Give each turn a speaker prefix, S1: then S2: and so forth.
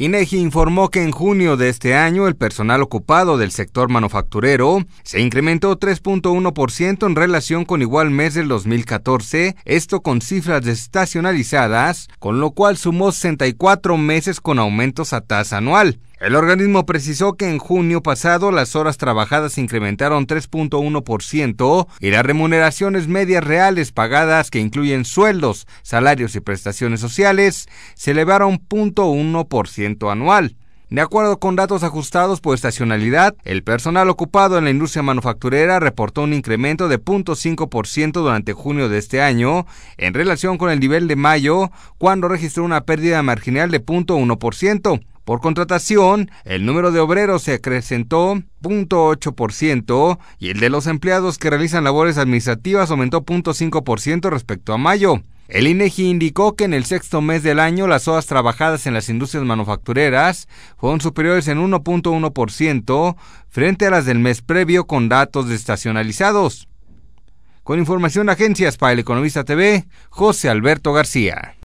S1: INEGI informó que en junio de este año el personal ocupado del sector manufacturero se incrementó 3.1% en relación con igual mes del 2014, esto con cifras estacionalizadas, con lo cual sumó 64 meses con aumentos a tasa anual. El organismo precisó que en junio pasado las horas trabajadas incrementaron 3.1% y las remuneraciones medias reales pagadas, que incluyen sueldos, salarios y prestaciones sociales, se elevaron 0.1% anual. De acuerdo con datos ajustados por estacionalidad, el personal ocupado en la industria manufacturera reportó un incremento de 0.5% durante junio de este año, en relación con el nivel de mayo, cuando registró una pérdida marginal de 0.1%. Por contratación, el número de obreros se acrecentó 0.8% y el de los empleados que realizan labores administrativas aumentó 0.5% respecto a mayo. El INEGI e indicó que en el sexto mes del año las horas trabajadas en las industrias manufactureras fueron superiores en 1.1% frente a las del mes previo con datos estacionalizados. Con información de agencias para el Economista TV, José Alberto García.